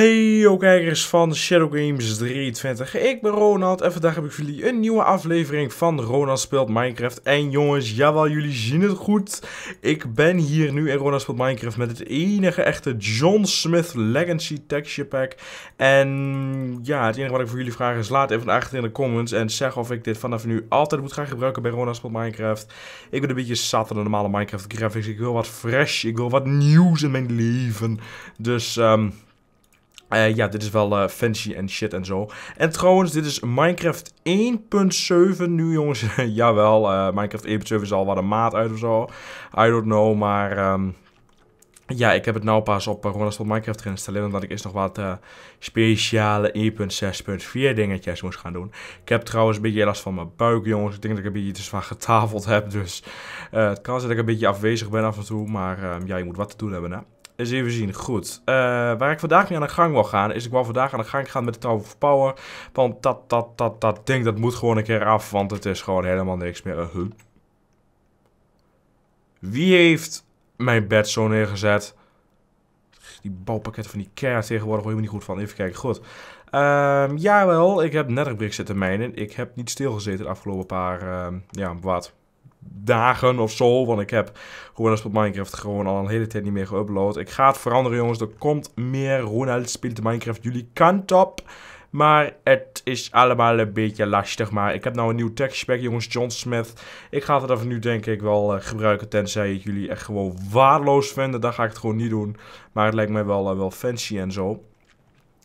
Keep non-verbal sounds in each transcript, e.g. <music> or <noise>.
Hey kijkers van Shadow Games 23, ik ben Ronald en vandaag heb ik voor jullie een nieuwe aflevering van Ronald Speelt Minecraft. En jongens, jawel, jullie zien het goed. Ik ben hier nu in Ronald Speelt Minecraft met het enige echte John Smith Legacy Texture Pack. En ja, het enige wat ik voor jullie vraag is laat even achter in de comments en zeg of ik dit vanaf nu altijd moet gaan gebruiken bij Ronald Speelt Minecraft. Ik ben een beetje zat aan de normale Minecraft graphics, ik wil wat fresh, ik wil wat nieuws in mijn leven. Dus... ehm eh, ja, dit is wel eh, fancy en shit en zo. En trouwens, dit is Minecraft 1.7 nu, jongens. <laughs> Jawel, uh, Minecraft 1.7 is al wat een maat uit of zo. I don't know, maar... Ehm, ja, ik heb het nou pas op gewoon als Minecraft gaan installeren. Omdat ik eerst nog wat speciale 1.6.4 dingetjes moest gaan doen. Ik heb trouwens een beetje last van mijn buik, jongens. Ik denk dat ik een beetje te van getafeld heb. Dus het kan zijn dat ik een beetje afwezig ben af en toe. Maar ehm, ja, je moet wat te doen hebben, hè. Eens even zien. Goed. Eh, waar ik vandaag mee aan de gang wil gaan, is ik wil vandaag aan de gang gaan met de Tower of Power. Want dat, dat, dat, dat ding, dat moet gewoon een keer af, want het is gewoon helemaal niks meer. Uh-huh. Wie heeft mijn bed zo neergezet? Die bouwpakketten van die kerst tegenwoordig hoor je me niet goed van. Even kijken. Goed. Ja, ehm, jawel, ik heb brick zitten mijnen. Ik heb niet stilgezeten de afgelopen paar, ehm, ja, wat, dagen of zo. Want ik heb Ronald speelt Minecraft gewoon al een hele tijd niet meer geüpload. Ik ga het veranderen, jongens. Er komt meer Ronald speelt Minecraft jullie kant op. Maar het is allemaal een beetje lastig. Maar ik heb nou een nieuw tekstspec, jongens. John Smith. Ik ga het even nu denk ik wel eh, gebruiken. Tenzij jullie echt gewoon waardeloos vinden. Dan ga ik het gewoon niet doen. Maar het lijkt mij wel, eh, wel fancy en zo.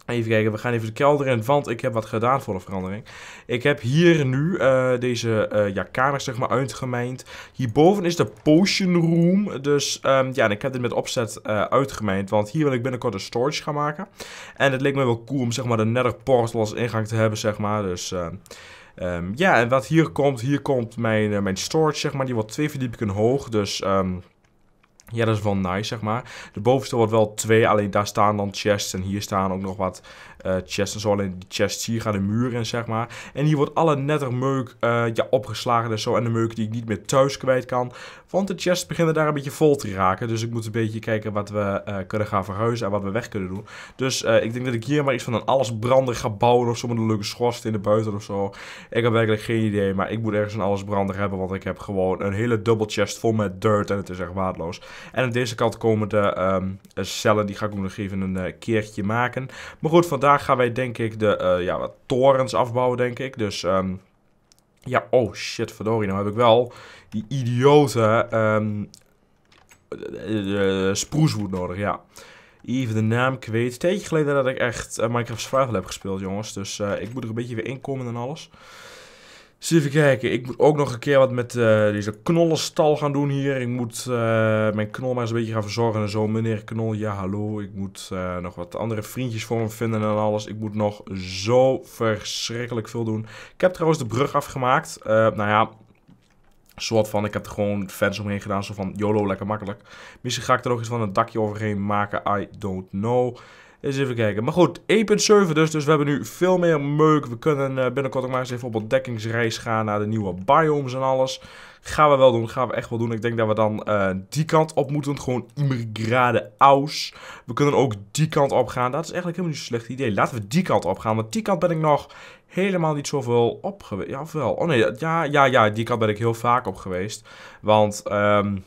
Even kijken, we gaan even de kelder in, want ik heb wat gedaan voor de verandering. Ik heb hier nu eh, deze eh, ja, kamer zeg maar uitgemijnd. Hierboven is de potion room, dus um, ja, ik heb dit met opzet uh, eh, uitgemijnd, want hier wil ik binnenkort een storage gaan maken. En het leek me wel cool om zeg maar de nether portal als ingang te hebben zeg maar, dus... Ehm, ehm, ja, en wat hier komt, hier komt mijn, mijn storage, zeg maar. Die wordt twee verdiepingen hoog, dus ja, dat is wel nice, zeg maar. De bovenste wordt wel twee, alleen daar staan dan chests. En hier staan ook nog wat eh, chests en zo. Alleen die chests hier gaan de muur in, zeg maar. En hier wordt alle netter meuk uh, ja, opgeslagen en zo. En de meuk die ik niet meer thuis kwijt kan. Want de chests beginnen daar een beetje vol te raken. Dus ik moet een beetje kijken wat we eh, kunnen gaan verhuizen en wat we weg kunnen doen. Dus ik denk dat ik hier maar iets van een allesbrander ga bouwen of zo. Met een leuke schorst in de buiten of zo. Ik heb werkelijk geen idee, maar ik moet ergens een allesbrander hebben. Want ik heb gewoon een hele dubbel chest vol met dirt en het is echt waardeloos. En aan deze kant komen de um, cellen, die ga ik ook nog even een eh, keertje maken. Maar goed, vandaag gaan wij denk ik de eh, ja, wat torens afbouwen, denk ik. Dus... Ehm, ja, oh shit, verdorie, nou heb ik wel die idiote um, nodig, ja. Even de naam kwijt. Tijdje geleden dat ik echt Minecraft Survival heb gespeeld, jongens. Dus ik moet er een beetje weer inkomen en alles even kijken, ik moet ook nog een keer wat met uh, deze knollenstal gaan doen hier. Ik moet eh, mijn knol maar eens een beetje gaan verzorgen en zo. Meneer Knol, ja hallo. Ik moet eh, nog wat andere vriendjes voor me vinden en alles. Ik moet nog zo verschrikkelijk veel doen. Ik heb trouwens de brug afgemaakt. nou ja, soort van, ik heb er gewoon fans omheen gedaan. Zo van, YOLO, lekker makkelijk. Misschien ga ik er nog eens van een dakje overheen maken. I don't know. Eens even kijken. Maar goed, 1.7 dus. Dus we hebben nu veel meer meuk. We kunnen eh, binnenkort ook maar eens even op ontdekkingsreis gaan naar de nieuwe biomes en alles. Gaan we wel doen, gaan we echt wel doen. Ik denk dat we dan eh, die kant op moeten. Gewoon immigrade aus. We kunnen ook die kant op gaan. Dat is eigenlijk helemaal niet zo'n slecht idee. Laten we die kant op gaan. Want die kant ben ik nog helemaal niet zoveel op geweest. Ja, of wel? Oh nee, ja, ja, ja. Die kant ben ik heel vaak op geweest. Want... Um,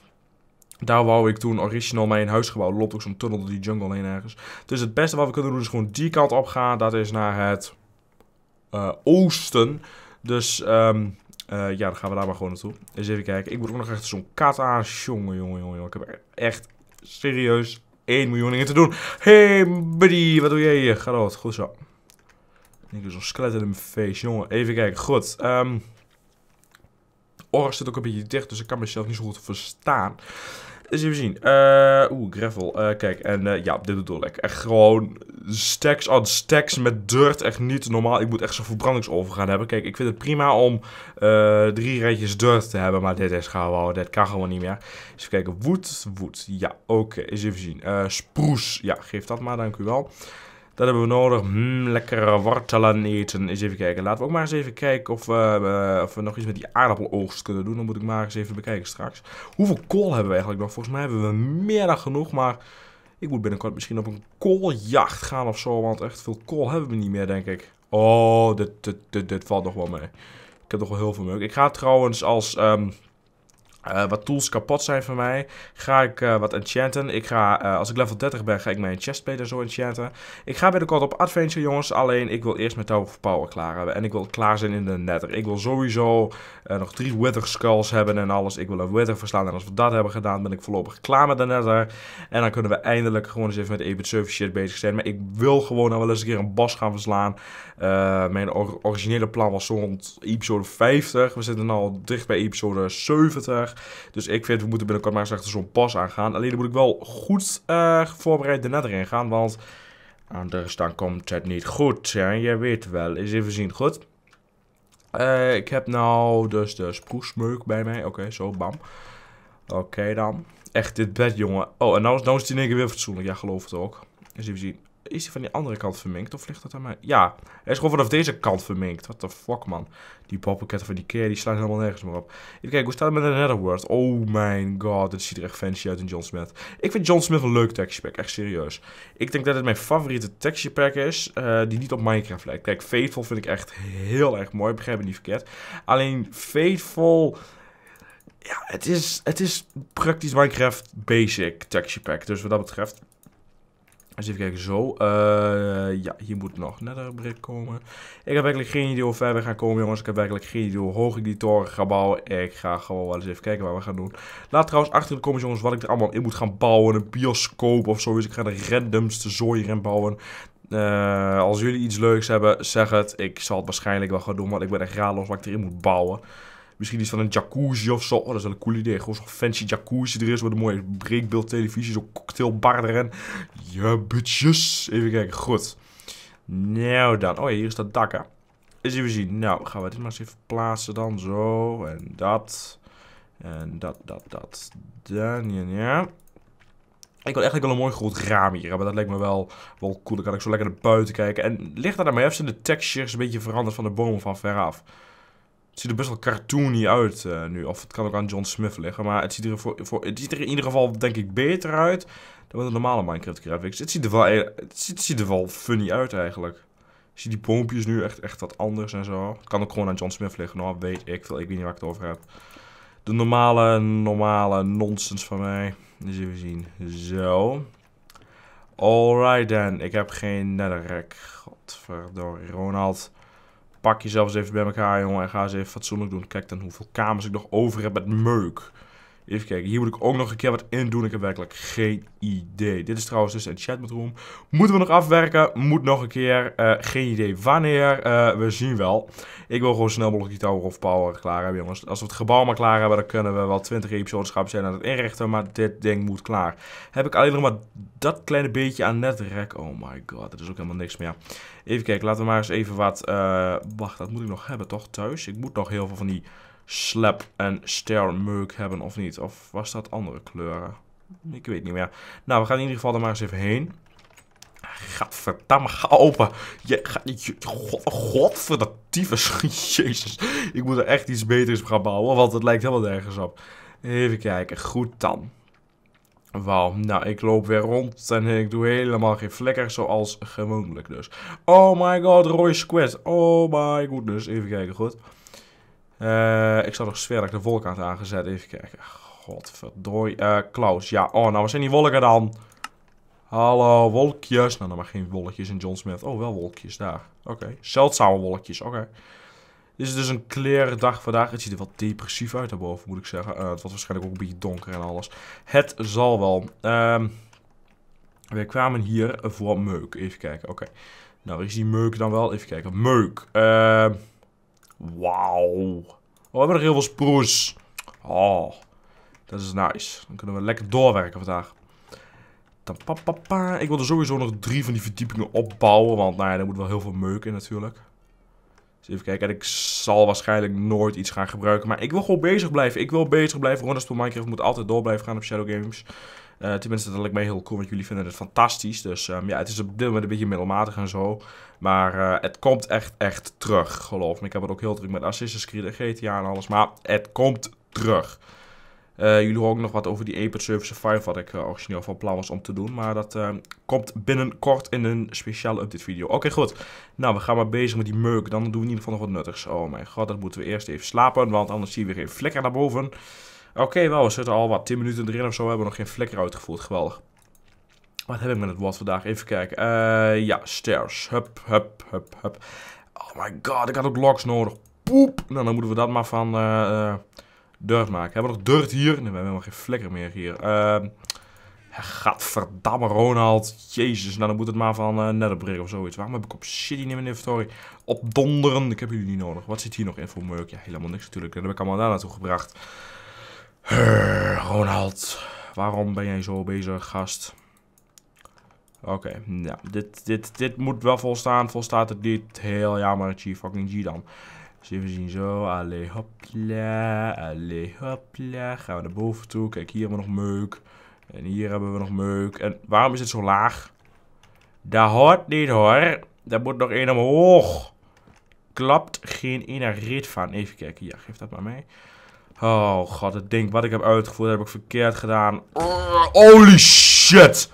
daar wou ik toen original mijn huis gebouwd. loopt ook zo'n tunnel door die jungle heen ergens. Dus het beste wat we kunnen doen is gewoon die kant op gaan. Dat is naar het eh, oosten. Dus um, ja, dan gaan we daar maar gewoon naartoe. Eens even kijken. Ik moet ook nog echt zo'n kat aan. Jongen, jongen, jongen. Ik heb echt serieus 1 miljoen dingen te doen. Hey buddy, wat doe jij hier? Gaat goed zo. Ik heb zo'n skelet in mijn face, jongen. Even kijken. Goed. Um, Or zit ook een beetje dicht, dus ik kan mezelf niet zo goed verstaan. Eens even zien. Uh, Oeh, gravel. Eh, kijk, en eh, ja, dit bedoel ik. Echt gewoon stacks on stacks met dirt. Echt niet normaal. Ik moet echt zo'n verbrandingsover gaan hebben. Kijk, ik vind het prima om drie rijtjes dirt te hebben. Maar dit is gewoon, dit kan gewoon niet meer. Dus even kijken. Wood, wood. Ja, oké. Okay. Eens even zien. sproes. Ja, geef dat maar. Dank u wel. Dat hebben we nodig. lekker hmm, lekkere wortelen eten. Eens even kijken. Laten we ook maar eens even kijken of we, eh, eh, of we nog iets met die aardappeloogst kunnen doen. Dan moet ik maar eens even bekijken straks. Hoeveel kool hebben we eigenlijk nog? Volgens mij hebben we meer dan genoeg, maar... Ik moet binnenkort misschien op een kooljacht gaan of zo, want echt veel kool hebben we niet meer, denk ik. Oh, dit, dit, dit, valt nog wel mee. Ik heb nog wel heel veel meuk. Ik ga trouwens als... Ehm, eh, wat tools kapot zijn voor mij, ga ik eh, wat enchanten. Ik ga, eh, als ik level 30 ben, ga ik mijn chestplate zo enchanten. Ik ga binnenkort op adventure, jongens. Alleen, ik wil eerst mijn Tower of Power klaar hebben. En ik wil klaar zijn in de nether. Ik wil sowieso nog drie Wither Skulls hebben en alles. Ik wil een Wither verslaan. En als we dat hebben gedaan, ben ik voorlopig klaar met de nether. En dan kunnen we eindelijk gewoon eens even met EBIT 7 shit bezig zijn. Maar ik wil gewoon nou wel eens een keer een bos gaan verslaan. mijn originele plan was zo rond episode 50. We zitten al dicht bij episode 70. Dus ik vind, we moeten binnenkort maar eens zo'n pas aangaan. Alleen dan moet ik wel goed eh, voorbereid de net erin gaan, want anders dan komt het niet goed. Ja, je weet wel. is even zien, goed. Eh, ik heb nou dus de sproesmeuk bij mij. Oké, zo, bam. Oké dan. Echt dit bed, jongen. Oh, en nou, nou is die in één weer fatsoenlijk. Ja, geloof het ook. Eens even zien. Is hij van die andere kant verminkt of ligt dat aan mij? Ja, hij is gewoon vanaf deze kant verminkt. What the fuck, man. Die poppenketten van die keer, die slaan helemaal nergens meer op. Even kijken, hoe staat het met de Netherworld? Oh my god, het ziet er echt fancy uit in John Smith. Ik vind John Smith een leuk texture pack, echt serieus. Ik denk dat het mijn favoriete texture pack is, eh, die niet op Minecraft lijkt. Kijk, Faithful vind ik echt heel erg mooi, begrijp het niet verkeerd. Alleen Faithful... Ja, het is, het is praktisch Minecraft Basic texture pack. Dus wat dat betreft dus even kijken, zo. Eh, ja, hier moet nog net een komen. Ik heb eigenlijk geen idee hoe ver we gaan komen, jongens. Ik heb eigenlijk geen idee hoe hoog ik die toren ga bouwen. Ik ga gewoon wel eens even kijken wat we gaan doen. Laat trouwens achter de comments, jongens, wat ik er allemaal in moet gaan bouwen. Een bioscoop of zo. Dus ik ga de randomste zooi erin bouwen. Eh, als jullie iets leuks hebben, zeg het. Ik zal het waarschijnlijk wel gaan doen, want ik ben echt raadloos wat ik erin moet bouwen. Misschien iets van een jacuzzi of zo. Oh, dat is wel een cool idee. Gewoon zo'n fancy jacuzzi er is. Wat een mooie breakbeeld televisie. Zo'n cocktailbar erin. Ja, yeah, bitches. Even kijken. Goed. Nou dan. Oh ja, hier is dat dak, hè. Eens even zien. Nou, gaan we dit maar eens even plaatsen dan. Zo. En dat. En dat, dat, dat. Dan, ja, ja. Ik wil eigenlijk wel een mooi groot raam hier hebben. Dat lijkt me wel, wel cool. Dan kan ik zo lekker naar buiten kijken. En ligt daar maar even de textures een beetje veranderd van de bomen van veraf. Het ziet er best wel cartoony uit eh, nu. Of het kan ook aan John Smith liggen. Maar het ziet, er voor, voor, het ziet er in ieder geval, denk ik, beter uit dan de normale Minecraft graphics. Het ziet er wel, e-, het ziet, er wel funny uit eigenlijk. Ik zie die pompjes nu echt, echt wat anders en zo. Het kan ook gewoon aan John Smith liggen. Nou, weet ik veel. Ik weet niet waar ik het over heb. De normale, normale nonsens van mij. Dus even we zien. Zo. Alright then. Ik heb geen netherrack. Godverdomme Ronald pak jezelf eens even bij elkaar, jongen, en ga eens even fatsoenlijk doen. Kijk dan hoeveel kamers ik nog over heb met meuk. Even kijken, hier moet ik ook nog een keer wat in doen. Ik heb werkelijk geen idee. Dit is trouwens dus een chatroom. Moeten we nog afwerken? Moet nog een keer. Eh, geen idee wanneer. Eh, we zien wel. Ik wil gewoon snel mogelijk die Tower of Power klaar hebben, jongens. Als we het gebouw maar klaar hebben, dan kunnen we wel 20 episodes gaan zijn aan het inrichten. Maar dit ding moet klaar. Heb ik alleen nog maar dat kleine beetje aan netrek. Oh my god, dat is ook helemaal niks meer. Even kijken, laten we maar eens even wat... Eh, wacht, dat moet ik nog hebben, toch? Thuis? Ik moet nog heel veel van die slap en stair merk hebben of niet. Of was dat andere kleuren? Ik weet niet meer. Nou, we gaan in ieder geval er maar eens even heen. Gadverdamme, ga open. Je, ga, je, god, godverdatieve <laughs> Jezus. Ik moet er echt iets beters gaan bouwen, want het lijkt helemaal nergens op. Even kijken, goed dan. Wauw, nou ik loop weer rond en ik doe helemaal geen vlekker zoals gewoonlijk dus. Oh my god, Roy Squid. Oh my goodness. Even kijken, goed. Uh, ik zou nog sfeer ik de wolk had aangezet. Even kijken. Godverdooi. Uh, eh, Klaus, ja. Oh, nou, wat zijn die wolken dan? Hallo, wolkjes. Nou, dan maar geen wolkjes in John Smith. Oh, wel wolkjes daar. Oké. Zeldzame wolkjes. Oké. Dit is dus een kleren dag vandaag. Het ziet er wat depressief uit daarboven, moet ik zeggen. Eh, het was waarschijnlijk ook een beetje donker en alles. Het zal wel. Um, we kwamen hier voor meuk. Even kijken. Oké. Nou, is die meuk dan wel? Even kijken. Meuk. Ehm... Wauw. Oh, we hebben nog heel veel sproes. Oh, dat is nice. Dan kunnen we lekker doorwerken vandaag. Ik wil er sowieso nog drie van die verdiepingen opbouwen. Want nou ja, daar moet wel heel veel meuk in natuurlijk. Dus even kijken. En ik zal waarschijnlijk nooit iets gaan gebruiken. Maar ik wil gewoon bezig blijven. Ik wil bezig blijven. Rondas Minecraft moet altijd door blijven gaan op Shadow Games. Eh, tenminste, dat lijkt mij heel cool, want jullie vinden het fantastisch. Dus ehm, ja, het is op dit moment een beetje middelmatig en zo. Maar eh, het komt echt, echt terug, geloof me. Ik heb het ook heel druk met Assassin's Creed en GTA en alles. Maar het komt terug. Eh, jullie horen ook nog wat over die Apex Service Survive, wat ik origineel van plan was om te doen. Maar dat ehm, komt binnenkort in een speciale update video. Oké, goed. Nou, we gaan maar bezig met die meuk. Dan doen we in ieder geval nog wat nuttigs. Oh mijn god, dat moeten we eerst even slapen, want anders zien we geen flikker naar boven. Oké, wel, we zitten al wat 10 minuten erin of zo. We hebben nog geen flikker uitgevoerd. Geweldig. Wat heb ik met het woord vandaag? Even kijken. Eh, ja, stairs. Hup, hup, hup, hup. Oh my god, ik had ook logs nodig. Poep. Nou, dan moeten we dat maar van uh, dirt maken. Hebben we nog dirt hier? Nee, we hebben helemaal geen flikker meer hier. Uh, gadverdamme, Ronald. Jezus, nou dan moet het maar van uh, of zoiets. Waarom heb ik op shit niet in mijn inventory? Op donderen. Ik heb jullie niet nodig. Wat zit hier nog in voor meuk? Ja, helemaal niks natuurlijk. Dat heb ik allemaal daar naartoe gebracht. Ronald, waarom ben jij zo bezig, gast? Oké, okay, dit, dit, dit moet wel volstaan. Volstaat het niet. Heel jammer, G fucking G dan. Dus even zien zo. Allee, hopla. Allee, hopla. Gaan we naar boven toe. Kijk, hier hebben we nog meuk. En hier hebben we nog meuk. En waarom is het zo laag? Dat hoort niet hoor. Daar moet nog één omhoog. Klapt geen ene rit van. Even kijken. Ja, geef dat maar mee. Oh god, het ding wat ik heb uitgevoerd heb ik verkeerd gedaan. holy shit!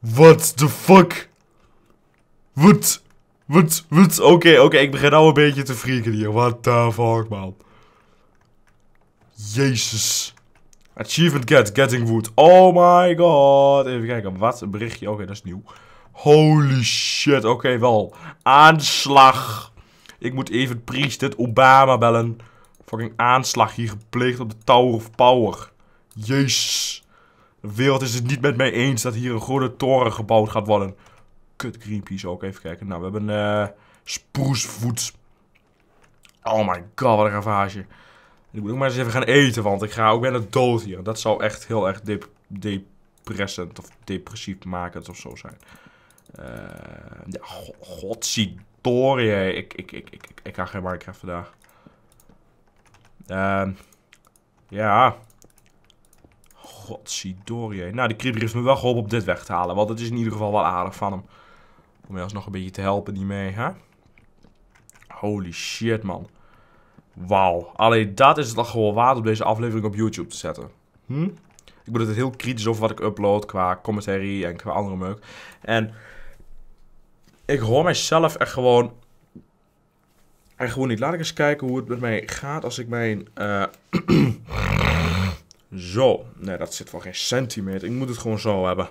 What the fuck? Wat? Wat? Wat? Oké, okay, oké, okay, ik begin al een beetje te freaken hier. What the fuck, man? Jezus. Achievement get, getting wood. Oh my god. Even kijken, wat een berichtje. Oké, dat is nieuw. Holy shit, oké wel. Aanslag. Ik moet even priest dit Obama bellen fucking aanslag hier gepleegd op de Tower of Power. Jezus. De wereld is het niet met mij eens dat hier een grote toren gebouwd gaat worden. Kut Greenpeace ook, even kijken. Nou, we hebben een uh, Oh my god, wat een ravage. Ik moet ook maar eens even gaan eten, want ik ga ook bijna dood hier. Dat zou echt heel erg dip, depressend of depressief maken of zo zijn. Uh, ja, Ik, ik, ik, ik, ik, ik ga geen Minecraft vandaag. Uh, ja. Godsidorie. Nou, die creeper heeft me wel geholpen op dit weg te halen. Want het is in ieder geval wel aardig van hem. Om je nog een beetje te helpen hiermee, hè? Holy shit, man. Wauw. Alleen dat is het al gewoon waard om deze aflevering op YouTube te zetten. Hm? Ik ben het heel kritisch over wat ik upload qua commentary en qua andere meuk. En ik hoor mijzelf echt gewoon gewoon niet. Laat ik eens kijken hoe het met mij gaat als ik mijn... Eh, <clears throat> zo. Nee, dat zit wel geen centimeter. Ik moet het gewoon zo hebben.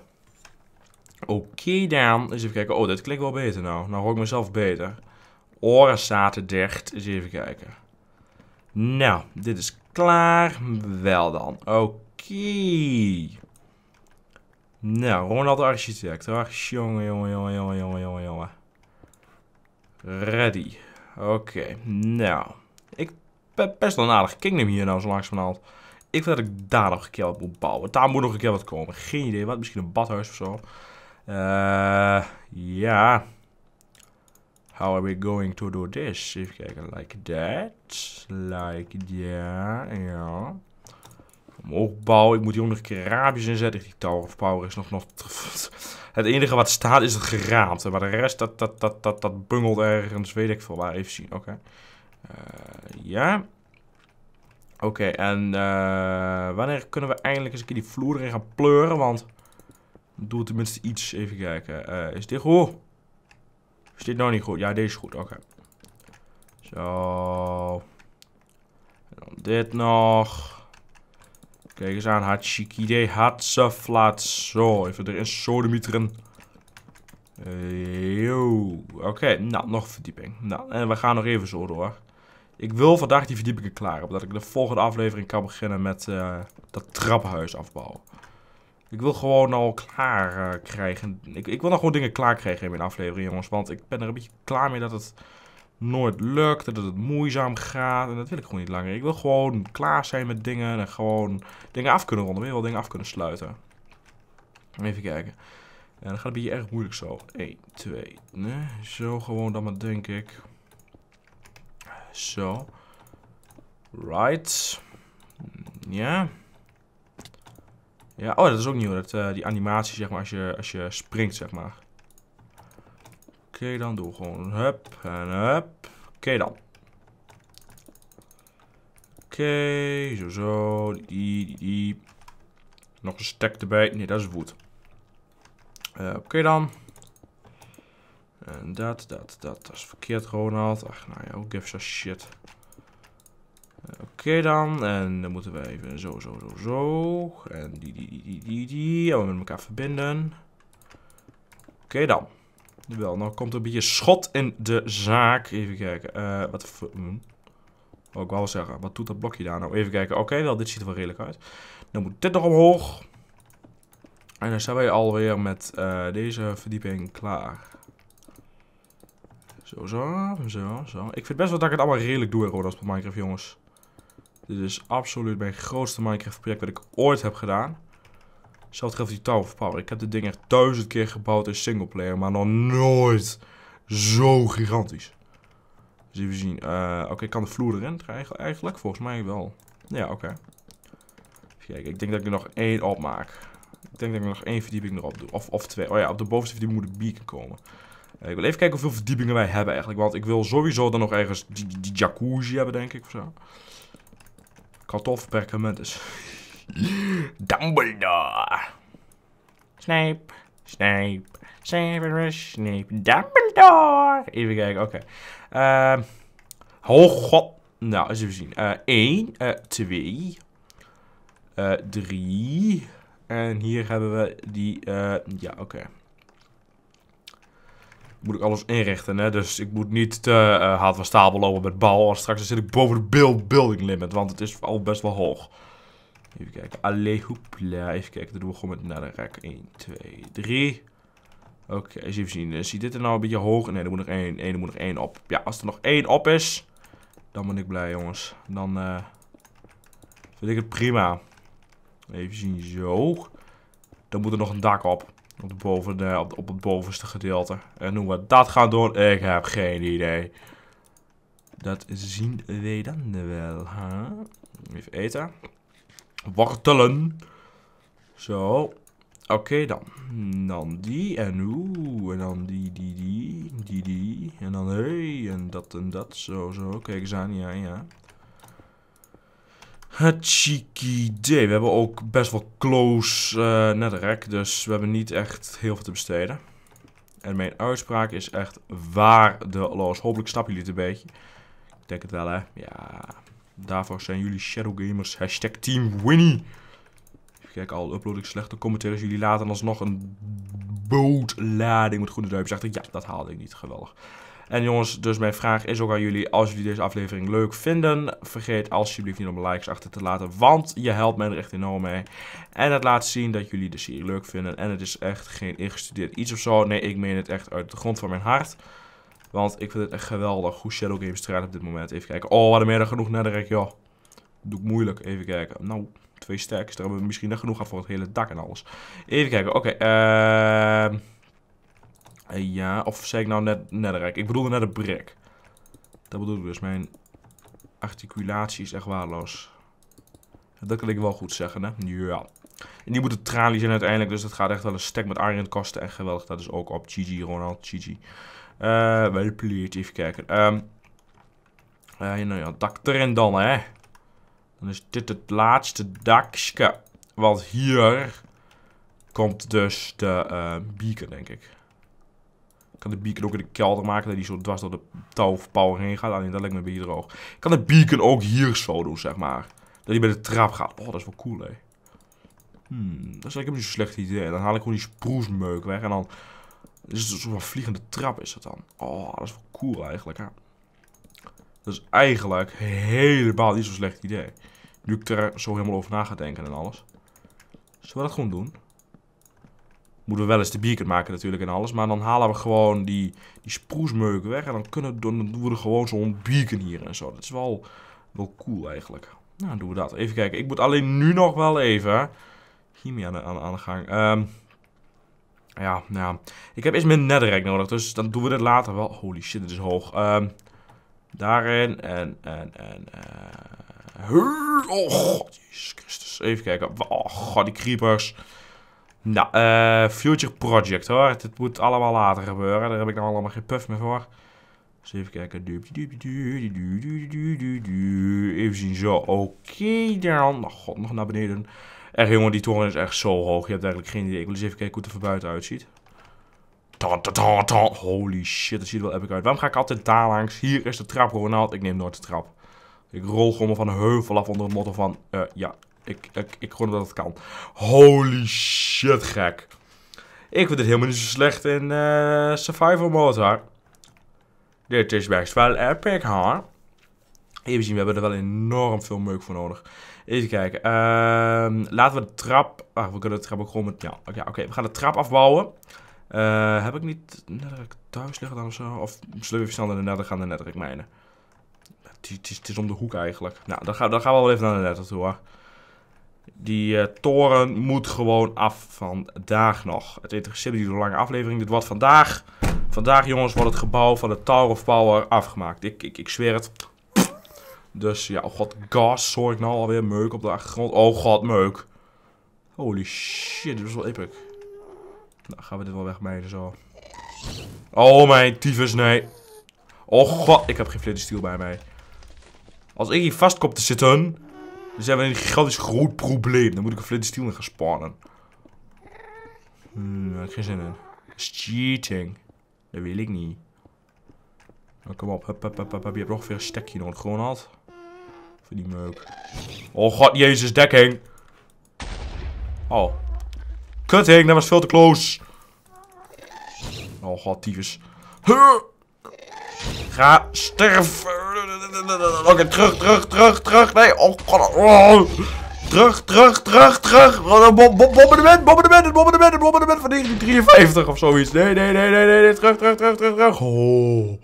Oké dan. Eens even kijken. Oh, dit klinkt wel beter nou. Nou hoor ik mezelf beter. Oren zaten dicht. Eens even kijken. Nou, dit is klaar. Wel dan. Oké. Nou, Ronald architect. Ach, jongen, jongen, jongen, jongen, jongen, jongen. Ready. Oké, nou. Ik ben best wel een aardig kingdom hier nou zo langzamerhand. Ik vind dat ik daar nog een keer wat moet bouwen. Daar moet nog een keer wat komen. Geen idee wat. Misschien een badhuis of zo. Uh, ja. How are we going to do this? Even kijken. Like that. Like that. Ja. Omhoog bouw. Ik moet hier ook nog een keer raampjes inzetten. Die Tower of Power is nog... nog het enige wat staat is het geraamte. Maar de rest, dat, dat, dat, dat, dat bungelt ergens. Weet ik veel waar. Even zien. Oké. Eh, ja. Oké, en eh, wanneer kunnen we eindelijk eens een keer die vloer erin gaan pleuren? Want doe het tenminste iets. Even kijken. Eh, is dit goed? Is dit nou niet goed? Ja, deze is goed. Oké. Zo. En dan dit nog. Kijk eens aan, Hachikide Hatsaflaat. Zo, even erin sodemieteren. Eh, yo. Oké, nou, nog verdieping. Nou, en we gaan nog even zo door. Ik wil vandaag die verdiepingen klaar omdat ik de volgende aflevering kan beginnen met eh, dat traphuis afbouwen. Ik wil gewoon al klaar eh, krijgen. Ik, ik wil nog gewoon dingen klaar krijgen in mijn aflevering, jongens. Want ik ben er een beetje klaar mee dat het nooit lukt dat het moeizaam gaat. En dat wil ik gewoon niet langer. Ik wil gewoon klaar zijn met dingen en gewoon dingen af kunnen ronden. Ik wil dingen af kunnen sluiten. Even kijken. En dan gaat het hier erg moeilijk zo. 1, 2, nee. Zo gewoon dan maar, denk ik. Zo. Right. Ja. Ja, oh, dat is ook nieuw. Dat, eh, die animatie, zeg maar, als je, als je springt, zeg maar okay, dan. Doe gewoon hup en hup. Oké dan. Oké, zo zo. Die, die, die. Nog een stek erbij. Nee, dat is wood. Eh, oké dan. En dat, dat, dat. Dat is verkeerd, Ronald. Ach, nou ja, who gives a shit. Eh, oké dan. En dan moeten we even zo, zo, zo, zo. En die, die, die, die, die, die. En we met elkaar verbinden. Oké dan. Wel, nou komt er een beetje schot in de zaak. Even kijken. Eh, wat voor... Hmm. Oh, ik wou zeggen, wat doet dat blokje daar nou? Even kijken. Oké, wel, dit ziet er wel redelijk uit. Dan moet dit nog omhoog. En dan zijn wij alweer met eh, deze verdieping klaar. Zo, zo, zo, zo. Ik vind best wel dat ik het allemaal redelijk doe in Rodas Minecraft, jongens. Dit is absoluut mijn grootste Minecraft project dat ik ooit heb gedaan. Hetzelfde geldt die Tower of Power. Ik heb dit ding echt duizend keer gebouwd in singleplayer, maar nog nooit zo gigantisch. Dus even zien. Eh, oké, ik kan de vloer erin krijgen? Eigenlijk volgens mij wel. Ja, oké. Okay. Kijk, ik denk dat ik er nog één op maak. Ik denk dat ik er nog één verdieping erop doe. Of, of twee. Oh ja, op de bovenste verdieping moet een beacon komen. Eh, ik wil even kijken hoeveel verdiepingen wij hebben eigenlijk. Want ik wil sowieso dan nog ergens die, jacuzzi hebben, denk ik. Of zo. Kartoffel perkament is. <laughs> Dumbledore. Snape, Snape, Severus Snape, Dumbledore. Even kijken, oké. Ehm, okay. Uh, god. Nou, eens even zien. 1, 2, 3. En hier hebben we die, eh, ja, oké. Moet ik alles inrichten, hè. Dus ik moet niet te uh, hard van stapel lopen met bal. Straks zit ik boven de building limit, want het is al best wel hoog. Even kijken. Allee, Even kijken. Dan doen we gewoon met naar de rek. 1, 2, 3. Oké, eens even zien. Eh, ziet dit er nou een beetje hoog? Nee, er moet nog één, er moet nog één op. Ja, als er nog één op is, dan ben ik blij, jongens. Dan uh, vind ik het prima. Even zien, zo. Dan moet er nog een dak op. Op, de boven, eh, op, het bovenste gedeelte. En hoe we dat gaan doen, ik heb geen idee. Dat zien we dan wel, Huh? Even eten. Wortelen. Zo. Oké dan. Dan die en oeh. En dan die, die, die. Die, die. En dan hey. En dat en dat. Zo, zo. Kijk eens aan. Ja, ja. cheeky idee. We hebben ook best wel close uh, eh, netrek. Dus we hebben niet echt heel veel te besteden. En mijn uitspraak is echt waardeloos. Hopelijk snappen jullie het een beetje. Ik denk het wel, hè. Ja. Daarvoor zijn jullie Gamers. Hashtag Team Winnie. Even kijken, al upload ik slechte commentaar. Jullie laten alsnog een bootlading met goede duimpjes achter. Ja, dat haalde ik niet. Geweldig. En jongens, dus mijn vraag is ook aan jullie. Als jullie deze aflevering leuk vinden, vergeet alsjeblieft niet om likes achter te laten. Want je helpt mij er echt enorm mee. En het laat zien dat jullie de serie leuk vinden. En het is echt geen ingestudeerd iets of zo. Nee, ik meen het echt uit de grond van mijn hart. Want ik vind het echt geweldig hoe Shadow Games draait op dit moment. Even kijken. Oh, we hadden meer dan genoeg netherrack, joh. Doe ik moeilijk. Even kijken. Nou, twee stacks. Daar hebben we misschien net genoeg aan voor het hele dak en alles. Even kijken. Oké, okay, ehm, Ja, of zei ik nou net netherrack? Ik bedoelde net een brek. Dat bedoel ik dus. Mijn articulatie is echt waardeloos. Dat kan ik wel goed zeggen, hè? Ja. En die moeten tralies zijn uiteindelijk, dus dat gaat echt wel een stack met Arjen kosten. En geweldig, dat is ook op. GG, Ronald, GG. Eh, wel pleert, even kijken. Um, nou ja, dak erin dan, hè. Dan is dit het laatste dakje. Want hier komt dus de uh, eh, beacon, denk ik. Ik kan de beacon ook in de kelder maken, dat die zo dwars door de touw power heen gaat. Alleen dat lijkt me een beetje droog. Ik kan de beacon ook hier zo doen, zeg maar. Dat die bij de trap gaat. Oh, dat is wel cool, hè. Hmm, dat is eigenlijk een slecht idee. Dan haal ik gewoon die sproesmeuk weg en dan dit dus is een soort vliegende trap is dat dan. Oh, dat is wel cool eigenlijk, hè. Dat is eigenlijk helemaal niet zo'n slecht idee. Nu ik er zo helemaal over na ga denken en alles. Zullen we dat gewoon doen? Moeten we wel eens de beacon maken natuurlijk en alles. Maar dan halen we gewoon die, die sproesmeuken weg. En dan, kunnen, dan doen we er gewoon zo'n beacon hier en zo. Dat is wel, wel cool eigenlijk. Nou, doen we dat. Even kijken. Ik moet alleen nu nog wel even... Hiermee aan de, aan, de gang. Um, ja, ja. Ik heb eerst mijn netherrack nodig, dus dan doen we dit later wel. Holy shit, dit is hoog. Um, daarin en, en, en... Uh, oh, god, jezus Christus. Even kijken. Oh, god, die creepers. Nou, uh, future project hoor. Dit moet allemaal later gebeuren. Daar heb ik nou allemaal geen puff meer voor. Dus even kijken. Even zien zo. Oké dan. Nou, oh, god, nog naar beneden. Echt jongen, die toren is echt zo hoog. Je hebt eigenlijk geen idee. Ik wil eens even kijken hoe het er van buiten uitziet. Holy shit, dat ziet er wel epic uit. Waarom ga ik altijd daar langs? Hier is de trap, Ronald. Ik neem nooit de trap. Ik rol gewoon van de heuvel af onder het motto van... Eh, ja, ik, ik, ik gewoon dat het kan. Holy shit, gek. Ik vind het helemaal niet zo slecht in eh, survival mode, hoor. Dit is best wel epic, hoor. Even zien, we hebben er wel enorm veel meuk voor nodig. Even kijken. Ehm, laten we de trap... Ah, we kunnen de trap ook gewoon met... Ja, oké, we gaan de trap afbouwen. Eh, heb ik niet ik thuis liggen dan of zo? Of zullen we even snel naar de nether gaan, de netwerk mijnen? Het is, om de hoek eigenlijk. Nou, dan gaan, dan gaan we wel even naar de netter toe, hoor. Die eh, toren moet gewoon af vandaag nog. Het interesseert me hoe lange aflevering. Dit wordt vandaag. Vandaag, jongens, wordt het gebouw van de Tower of Power afgemaakt. Ik, ik, ik zweer het. Dus ja, oh god, gas hoor ik nou alweer. Meuk op de achtergrond. Oh god, meuk. Holy shit, dit is wel epic. Nou, gaan we dit wel wegmijden zo. Oh mijn tyfus, nee. Oh god, ik heb geen flinterstiel bij mij. Als ik hier vastkom te zitten, dan zijn we een gigantisch groot probleem. Dan moet ik een flinterstiel gaan spawnen. Hmm, daar heb ik geen zin in. is cheating. Dat wil ik niet. Nou, kom op, hup, hup, hup, hup. je hebt nog een stekje nodig, gewoon had. Niet die meuk. Oh god, jezus, dekking. Oh. Kutting, dat was veel te close. Oh god, tyfus. Ga sterven. Oké, terug, terug, terug, terug. Nee, oh god. terug, Terug, terug, terug, terug. Bombardement, bombardement, bombardement, bombardement van 1953 of zoiets. Nee, nee, nee, nee, nee, nee. Terug, terug, terug, terug, terug. Oh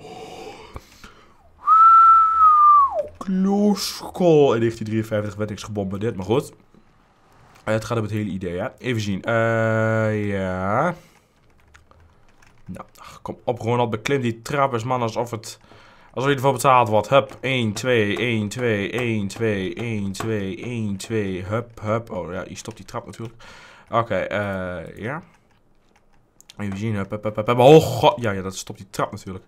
en heeft In 1953 werd niks gebombardeerd, maar goed. Uh, het gaat op het hele idee, hè. Even zien. Uh, ja. Nou, ach, kom op, Ronald. Beklim die trap eens, man, alsof het... Alsof je ervoor betaald wordt. Hup. 1, 2, 1, 2, 1, 2, 1, 2, 1, 2. Hup, hup. Oh ja, je stopt die trap natuurlijk. Oké, eh, ja. Even zien. Hup, hup, hup, hup. Oh god. Ja, ja, dat stopt die trap natuurlijk.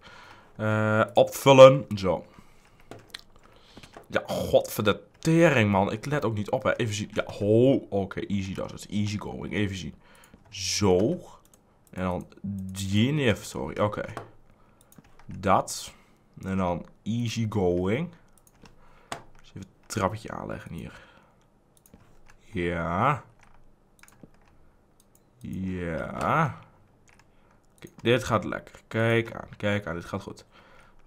Uh, opvullen. Zo. Ja, godverdomme man. Ik let ook niet op, hè. Even zien. Ja, ho. Oké, easy does it. Easy going. Even zien. Zo. En dan DNF, sorry. Oké. Dat. En dan easy going. Dus even een trappetje aanleggen hier. Ja. Ja. Kijk, dit gaat lekker. Kijk aan, kijk aan. Dit gaat goed.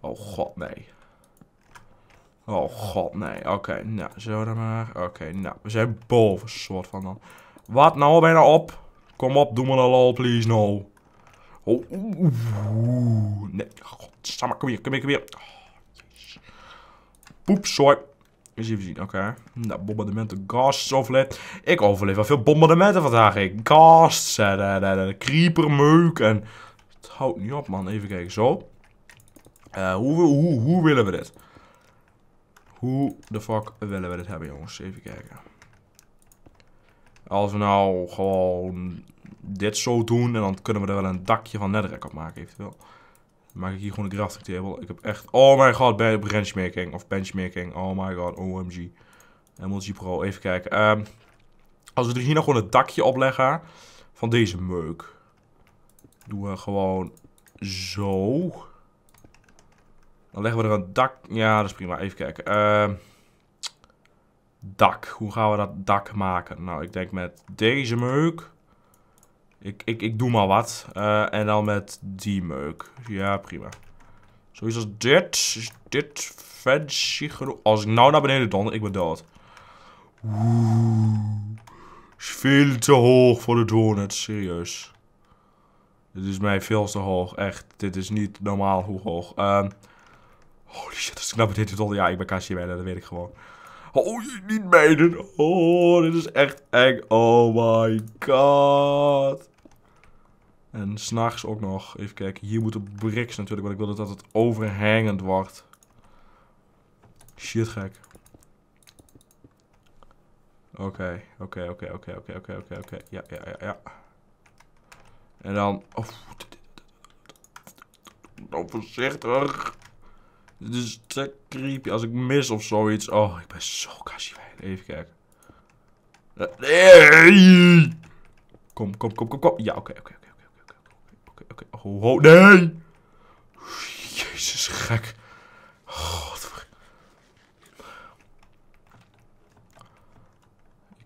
Oh god, nee. Oh god, nee. Oké, nou, zo dan maar. Oké, nou, we zijn boven, soort van dan. Wat nou, ben nou op? Kom op, doe me een lol, please, no. Oh, oeh, oeh. Nee, kom hier, kom hier, kom hier. Oh, Poep, sorry. Eens even zien, oké. Nou, bombardementen, ghosts overleef. Ik overleef wel veel bombardementen vandaag. Ik ghosts, en, eh, en, en, en creeper, meuk en... Het houdt niet op, man. Even kijken, zo. Eh, hoe, hoe, hoe willen we dit? Hoe de fuck willen we dit hebben, jongens? Even kijken. Als we nou gewoon dit zo doen, en dan kunnen we er wel een dakje van netrek op maken, eventueel. Dan maak ik hier gewoon een crafting table. Ik heb echt... Oh mijn god, bij benchmaking of benchmaking. Oh my god, OMG. MLG Pro, even kijken. Ehm, als we er hier nog gewoon een dakje op leggen van deze meuk. Doen we gewoon zo. Dan leggen we er een dak... Ja, dat is prima. Even kijken. Uh, dak. Hoe gaan we dat dak maken? Nou, ik denk met deze meuk. Ik, ik, ik doe maar wat. Eh, en dan met die meuk. Ja, prima. Sowieso als dit. Is dit fancy genoeg? Als ik nou naar beneden donder, ik ben dood. Oeh. Is veel te hoog voor de donut, serieus. Dit is mij veel te hoog, echt. Dit is niet normaal hoe hoog. Uh, Holy shit, dat is knap. Dit tot. Ja, ik ben kassier dat weet ik gewoon. Oh, je niet meiden. Oh, dit is echt eng. Oh my god. En s'nachts ook nog. Even kijken. Hier moeten bricks natuurlijk. Want ik wil dat het overhangend wordt. Shit gek. Oké, oké, oké, oké, oké, oké, oké, oké. Ja, ja, ja, ja. En dan... Oh, dan voorzichtig. Dit is te creepy. Als ik mis of zoiets. Oh, ik ben zo kassiewijn. Even kijken. Eh, nee! Kom, kom, kom, kom, kom. Ja, oké, oké, oké, oké, oké, oké, oké. Oh, oh, nee! Jezus, gek. Godver.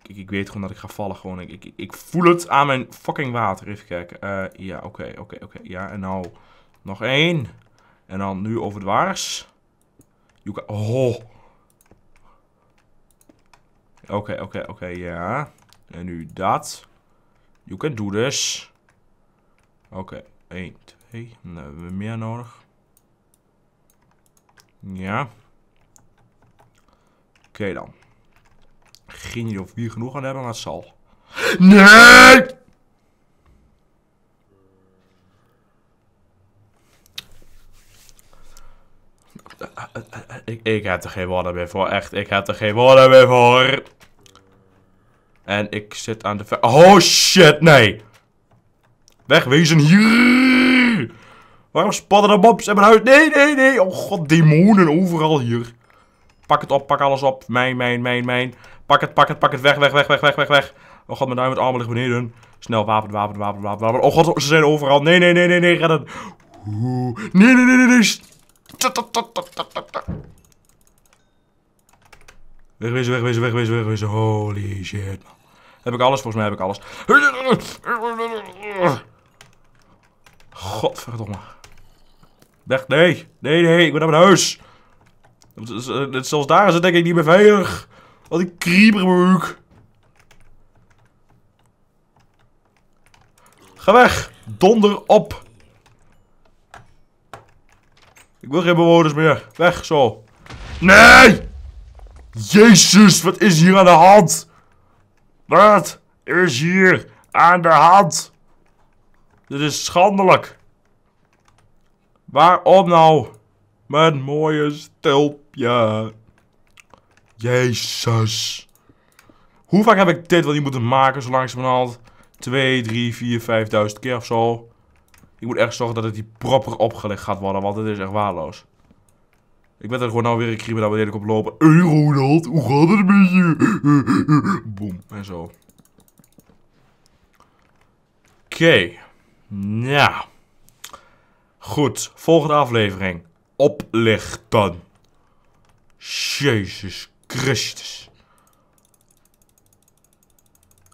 Ik, ik, weet gewoon dat ik ga vallen. Gewoon. Ik, ik, ik voel het aan mijn fucking water. Even kijken. Eh, ja, oké, oké, oké. Ja, en nou. Nog één. En dan nu over het waars. Oh. Oké, oké, oké, ja. En nu dat. You can do this. Oké, 1, 2. Dan hebben we meer nodig. Ja. Oké dan. Geen idee of we hier genoeg aan hebben, maar het zal. Nee! Ik, ik heb er geen woorden meer voor. Echt, ik heb er geen woorden meer voor. En ik zit aan de ver... Oh, shit, nee. Wegwezen hier. Waarom spatten de mobs in mijn huid? Nee, nee, nee. Oh god, demonen overal hier. Pak het op, pak alles op. Mijn, mijn, mijn, mijn. Pak het, pak het, pak het. Weg, weg, weg, weg, weg, weg, weg. Oh god, mijn duim met armen ligt beneden. Snel, wapen, wapen, wapen, wapen, wapen. Oh god, ze zijn overal. Nee, nee, nee, nee, nee, redden. Nee, nee, nee, nee, nee. Wegwezen, wegwezen, wegwezen, wegwezen. Holy shit, man. Heb ik alles? Volgens mij heb ik alles. Godverdomme. Weg, nee. Nee, nee, ik ben naar mijn huis. Eh, zelfs daar is het denk ik niet meer veilig. Wat een krieperboek. Ga weg. Donder op. Ik wil geen bewoners meer. Weg, zo. Nee! Jezus, wat is hier aan de hand? Wat is hier aan de hand? Dit is schandelijk. Waarom nou? Mijn mooie stulpje. Jezus. Hoe vaak heb ik dit wel niet moeten maken zo langzamerhand? 2, 3, 4, vijfduizend keer of zo. Ik moet echt zorgen dat het hier proper opgelegd gaat worden, want het is echt waardeloos. Ik ben er gewoon alweer nou een kriebel dat beneden komt op lopen. hey Ronald, hoe gaat het met je? <laughs> Boom, en zo. Oké. Okay. Ja. Goed, volgende aflevering. Oplichten. Jezus Christus.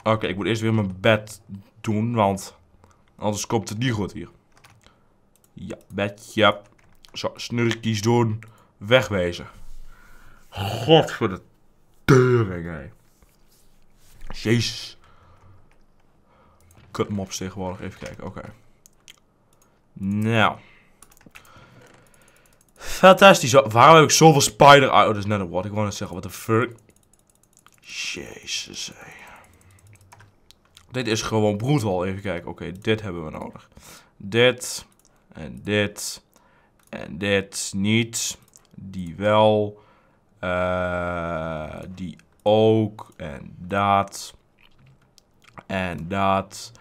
Oké, ik moet eerst weer mijn bed doen, want anders komt het niet goed hier. Ja, bedje. Zo, snurkies doen. Wegwezen. God voor de tering, hé. Jezus. Kut wel tegenwoordig. Even kijken, oké. Nou. Fantastisch. Waarom heb ik zoveel spider... Oh, dat is net een wat. Ik wou net zeggen, wat de fuck. Jezus, hé. Dit is gewoon broedwal. Even kijken. Oké, dit hebben we nodig. Dit. En dit. En dit niet die wel, eh, die ook en dat en dat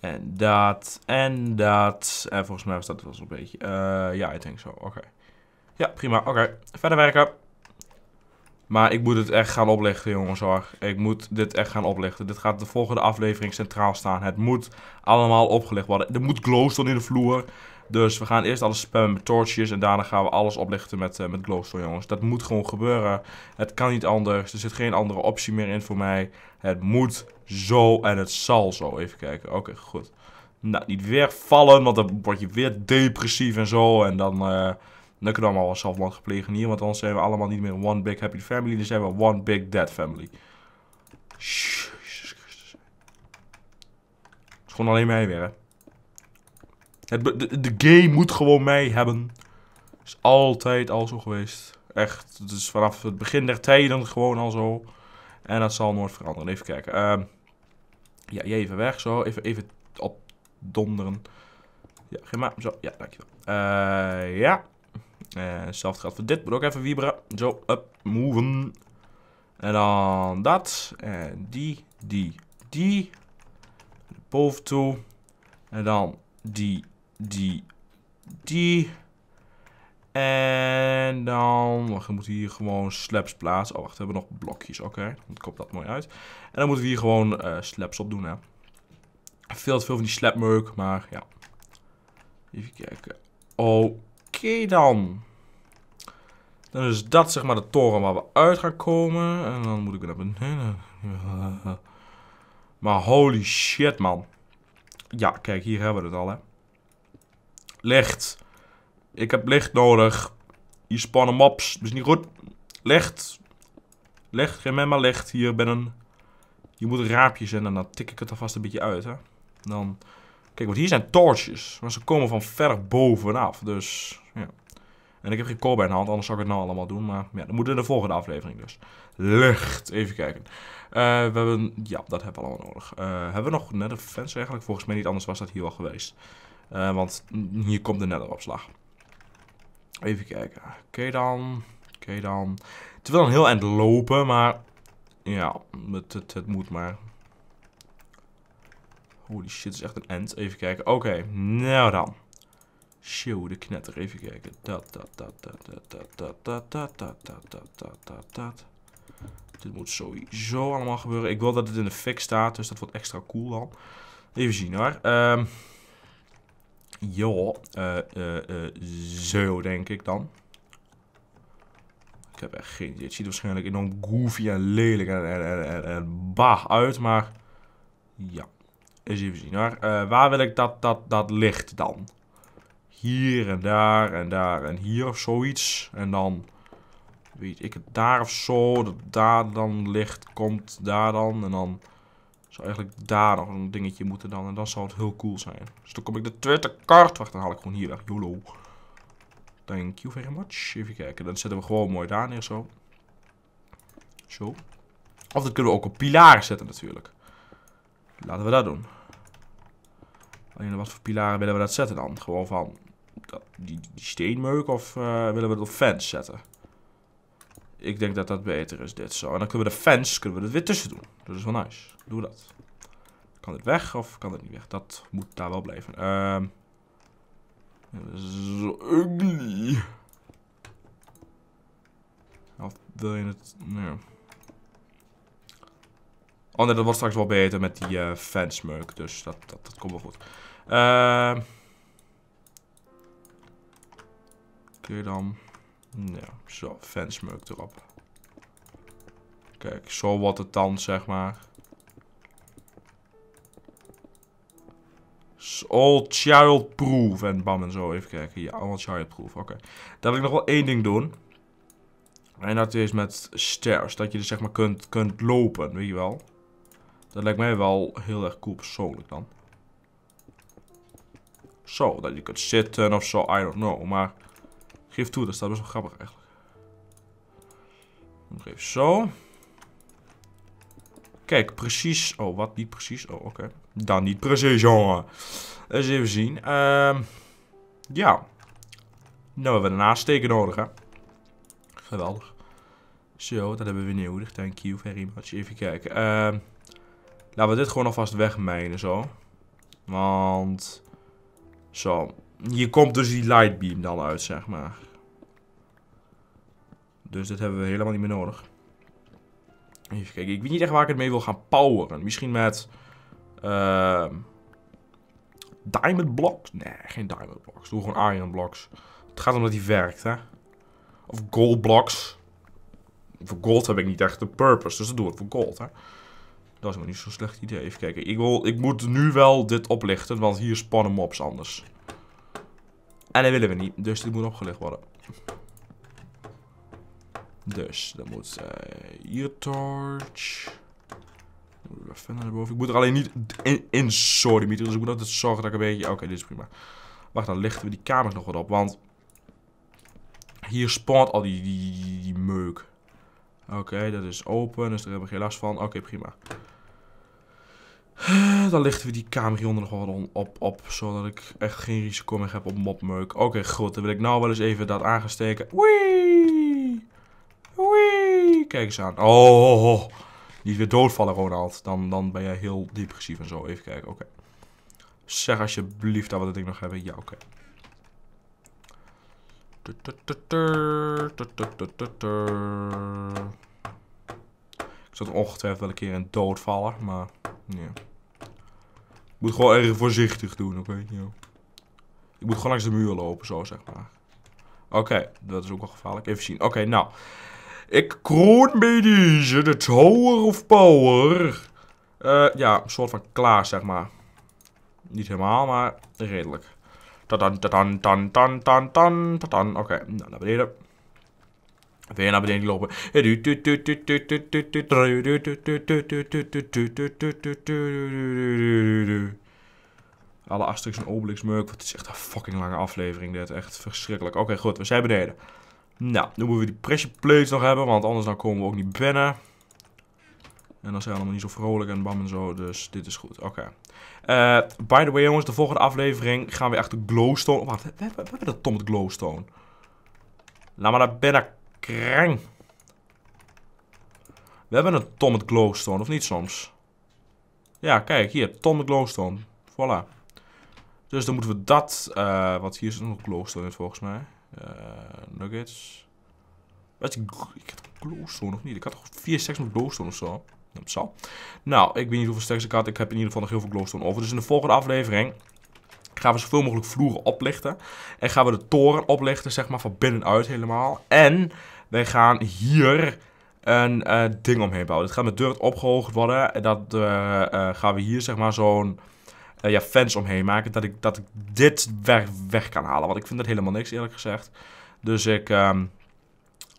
en dat en dat. En volgens mij was dat wel zo'n beetje. Eh, ja, ik denk zo. Oké. Ja, prima. Oké, verder werken. Maar ik moet het echt gaan oplichten, jongens hoor. Ik moet dit echt gaan oplichten. Dit gaat de volgende aflevering centraal staan. Het moet allemaal opgelegd worden. Er moet glowstone in de vloer. Dus we gaan eerst alles spammen met torches en daarna gaan we alles oplichten met, uh, met glowstone, jongens. Dat moet gewoon gebeuren. Het kan niet anders. Er zit geen andere optie meer in voor mij. Het moet zo en het zal zo. Even kijken. Oké, goed. Nou, niet weer vallen, want dan word je weer depressief en zo. En dan, eh, dan kunnen we allemaal zelfmoord geplegen hier. Want anders zijn we allemaal niet meer one big happy family. Dan zijn we one big dead family. Jezus Het is gewoon alleen mij weer, hè. Het, de, de moet gewoon mij hebben. Is altijd al zo geweest. Echt, het is vanaf het begin der tijden gewoon al zo. En dat zal nooit veranderen. Even kijken. Ehm, ja, je even weg zo. Even, even opdonderen. Ja, geen maar. Zo, ja, dankjewel. Uh, ja. Uh, hetzelfde geldt voor dit. Moet ook even wieberen. Zo, up, moven. En dan dat. En die, die, die. Boven toe. En dan die, die, die. En dan, wacht, we moeten hier gewoon slaps plaatsen. Oh, wacht, we hebben nog blokjes, oké. Okay. Dan komt dat mooi uit. En dan moeten we hier gewoon eh, slaps op doen, hè. Veel te veel van die slapmerk, maar ja. Even kijken. Oké dan. Dan is dat zeg maar de toren waar we uit gaan komen. En dan moet ik naar beneden. Maar holy shit, man. Ja, kijk, hier hebben we het al, hè. Licht, Ik heb licht nodig. Je spannen maps. is niet goed. Licht, licht, geen mij maar licht. Hier ben een... Je moet raapjes zijn en dan tik ik het alvast een beetje uit. Hè? Dan... Kijk, want hier zijn torches. Maar ze komen van ver bovenaf. Dus, ja. En ik heb geen kool in de hand, anders zou ik het nou allemaal doen. Maar ja, dat moet in de volgende aflevering dus. Licht, even kijken. Eh, we hebben, ja, dat hebben we allemaal nodig. Eh, hebben we nog net een fence eigenlijk? Volgens mij niet, anders was dat hier al geweest. Uh, want hier komt de netheropslag. Even kijken. Oké dan. Oké dan. Het wil een heel eind lopen, maar... Ja, het, het, moet maar. Holy shit, is echt een end. Even kijken. Oké, nou dan. Show de knetter. Even kijken. Dat, dat, dat, dat, dat, dat, dat, dat, dat, dat, dat, dat, dat, dat. Dit moet sowieso allemaal gebeuren. Ik wil dat het in de fik staat, dus dat wordt extra cool dan. Even zien hoor. Ehm... Ja, eh, eh, eh, zo denk ik dan. Ik heb echt geen idee. Het ziet waarschijnlijk enorm goofy en lelijk en, en, en, en, bah uit, maar ja. Eens even zien hoor. waar wil ik dat, dat, dat licht dan? Hier en daar en daar en hier of zoiets. En dan weet ik het daar of zo. Dat daar dan licht komt, daar dan. En dan zou eigenlijk daar nog een dingetje moeten dan. En dan zou het heel cool zijn. Dus dan kom ik de tweede kaart. Wacht, dan haal ik gewoon hier weg. YOLO. Thank you very much. Even kijken. Dan zetten we gewoon mooi daar neer zo. Zo. Of dat kunnen we ook op pilaren zetten natuurlijk. Laten we dat doen. Alleen wat voor pilaren willen we dat zetten dan? Gewoon van die, die steenmeuk of eh, willen we dat op fans zetten? Ik denk dat dat beter is, dit zo. En dan kunnen we de fans kunnen we er weer tussen doen. Dat is wel nice. Doe dat. Kan dit weg of kan dit niet weg? Dat moet daar wel blijven. Ehm... zo ugly. Of wil je het... Nee. Oh nee, dat wordt straks wel beter met die uh, fansmeuk. Dus dat, dat, dat komt wel goed. Ehm... Uh, Oké dan. Ja, zo, fansmoke erop. Kijk, zo wat het dan, zeg maar. All childproof en bam en zo. Even kijken. Ja, allemaal childproof. Oké. Daar wil ik nog wel één ding doen. En dat is met stairs. Dat je dus zeg maar kunt, kunt lopen, weet je wel. Dat lijkt mij wel heel erg cool persoonlijk dan. Zo, dat je kunt zitten of zo. I don't know. Maar Geef toe, dat staat best wel grappig eigenlijk. even zo. Kijk, precies. Oh, wat? Niet precies. Oh, oké. Dan niet precies, jongen. Eens even zien. Ehm, ja. Nou, we hebben een aansteker nodig, hè. Geweldig. Zo, dat hebben we nodig. Thank you very much. Even kijken. Ehm, laten we dit gewoon alvast wegmijnen, zo. Want... Zo. Hier komt dus die lightbeam dan uit, zeg maar. Dus dat hebben we helemaal niet meer nodig. Even kijken, ik weet niet echt waar ik het mee wil gaan poweren. Misschien met... Uh, diamond blocks? Nee, geen diamond blocks. Doe gewoon iron blocks. Het gaat om dat die werkt, hè. Of gold blocks. Voor gold heb ik niet echt de purpose, dus dat doe ik voor gold, hè. Dat is maar niet zo'n slecht idee. Even kijken. Ik, wil, ik moet nu wel dit oplichten, want hier spannen mobs anders. En dat willen we niet, dus die moet opgelegd worden. Dus, dan moet hier torch. Moet ik naar boven. Ik moet er alleen niet in, in sorry, dus ik moet altijd zorgen dat ik een beetje... Oké, dit is prima. Wacht, dan lichten we die kamers nog wat op, want... Hier spawnt al die, die, meuk. Oké, dat is open, dus daar hebben we geen last van. Oké, prima. <gasps> Dan lichten we die kamer hieronder nog wel op, op. Zodat ik echt geen risico meer heb op mopmeuk. Oké, goed. Dan wil ik nou wel eens even dat aangesteken. Wee! Wee! Kijk eens aan. Oh, die weer doodvallen, Ronald. Dan, dan ben jij heel depressief en zo. Even kijken. Oké. Zeg alsjeblieft dat we dat ding nog hebben. Ja, oké. Ik zat ongetwijfeld wel een keer in doodvallen, maar... Nee moet gewoon erg voorzichtig doen, oké? Okay? Ik moet gewoon langs de muur lopen, zo zeg maar. Oké, dat is ook wel gevaarlijk. Even zien. Oké, nou. Ik kroon bij deze de Tower of Power. Eh, ja, een soort van klaar, zeg maar. Niet helemaal, maar redelijk. Tadan, tadan, tan, tan, tan, tan, tan. Oké, nou, naar beneden wieder naar beneden lopen Alle Asterix en Obelix merk. wat is echt een fucking lange aflevering dit. Echt verschrikkelijk. Oké, goed. We zijn beneden. Nou, nu moeten we die pressure plates nog hebben. Want anders dan komen we ook niet binnen. En dan zijn we allemaal niet zo vrolijk en bam en zo. Dus dit is goed. Oké. by the way jongens, de volgende aflevering gaan we echt de glowstone... Wacht, we hebben, we dat Tom het glowstone. Laat maar naar binnen Krang. We hebben een Tommet Glowstone, of niet soms? Ja, kijk, hier. Tommet Glowstone. Voilà. Dus dan moeten we dat... Eh, wat hier is nog Glowstone in, volgens mij. Uh, nuggets. Weet je, ik had Glowstone of niet? Ik had toch 4 stacks met Glowstone of zo? Dat zal. Nou, ik weet niet hoeveel stacks ik had. Ik heb in ieder geval nog heel veel Glowstone over. Dus in de volgende aflevering gaan we zoveel mogelijk vloeren oplichten. En gaan we de toren oplichten, zeg maar, van binnenuit helemaal. En wij gaan hier een eh, ding omheen bouwen. Dit gaat met dirt opgehoogd worden. En dat eh, eh, gaan we hier zeg maar zo'n ja, fence omheen maken. Dat ik, dat ik dit weg, weg kan halen. Want ik vind dat helemaal niks eerlijk gezegd. Dus ik... Ehm,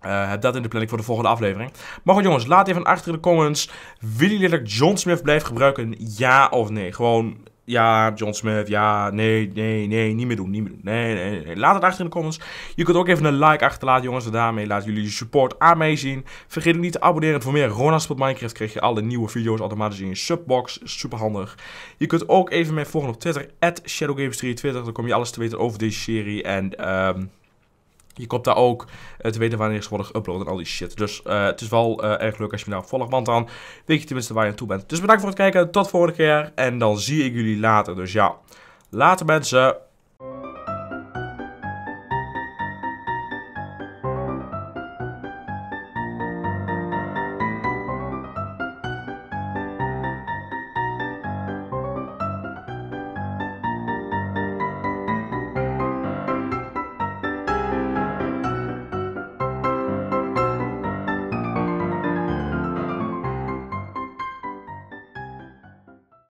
heb dat in de planning voor de volgende aflevering. Maar goed jongens, laat even achter in de comments. Willen jullie dat John Smith blijft gebruiken? Ja of nee? Gewoon ja, John Smith, ja, nee, nee, nee, niet meer doen, niet meer doen. Nee, nee, nee. Laat het achter in de comments. Je kunt ook even een like achterlaten, jongens. En daarmee laat jullie je support aan mij zien. Vergeet niet te abonneren. Voor meer Ronald Spot Minecraft krijg je alle nieuwe video's automatisch in je subbox. Super handig. Je kunt ook even mij volgen op Twitter, at shadowgames 23 Dan kom je alles te weten over deze serie. En, ehm... Je komt daar ook te weten wanneer ze worden geüpload en al die shit. Dus eh, het is wel eh, erg leuk als je me nou volgt, want dan weet je tenminste waar je aan toe bent. Dus bedankt voor het kijken, tot volgende keer en dan zie ik jullie later. Dus ja, later mensen.